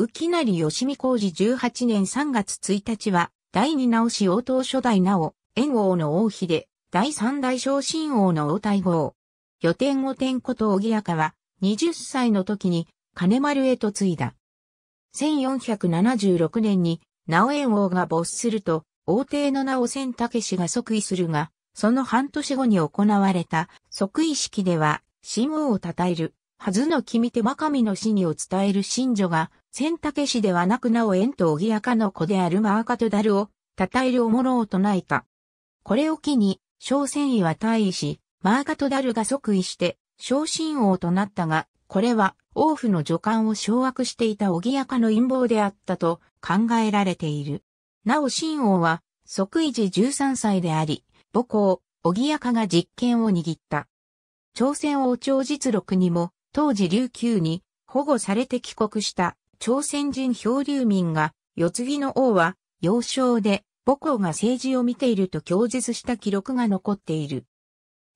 浮成義美工事18年3月1日は、第二直し応答初代なお、炎王の王妃で、第三代昇進王の王太后。予天後天こと小木赤は、20歳の時に、金丸へと継いだ。1476年に、直縁王が没すると、王帝の名を千武氏が即位するが、その半年後に行われた即位式では、新王を称える、はずの君手若身みの死にを伝える神女が千武氏ではなくなお縁とおぎやかの子であるマーカトダルを、称えるおもろを唱えた。これを機に、小戦意は退位し、マーカトダルが即位して、小神王となったが、これは、王府の助官を掌握していたおぎやかの陰謀であったと考えられている。なお神王は、即位時13歳であり、母校、おぎやかが実権を握った。朝鮮王朝実録にも、当時琉球に保護されて帰国した朝鮮人漂流民が、四次の王は、幼少で、母校が政治を見ていると供述した記録が残っている。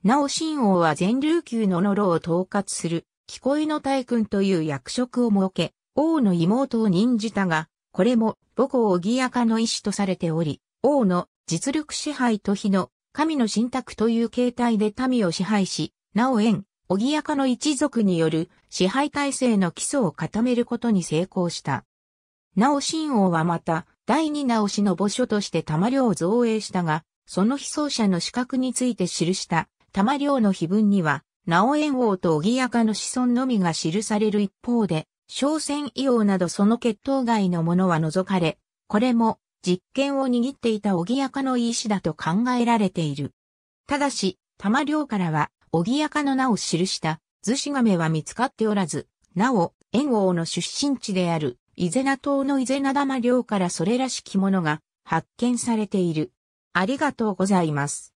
なお新王は全琉球の野呂を統括する、聞この大君という役職を設け、王の妹を任じたが、これも母校をやかの意志とされており、王の実力支配と日の神の信託という形態で民を支配し、なお縁、おぎやかの一族による支配体制の基礎を固めることに成功した。なお新王はまた、第二直しの墓所として玉領を造営したが、その被葬者の資格について記した玉領の碑文には、直縁王とおぎやかの子孫のみが記される一方で、商船異王などその血統外のものは除かれ、これも実権を握っていたおぎやかの意志だと考えられている。ただし、玉領からはおぎやかの名を記した図紙亀は見つかっておらず、なお、円王の出身地である、伊是名島の伊是名玉領からそれらしきものが発見されている。ありがとうございます。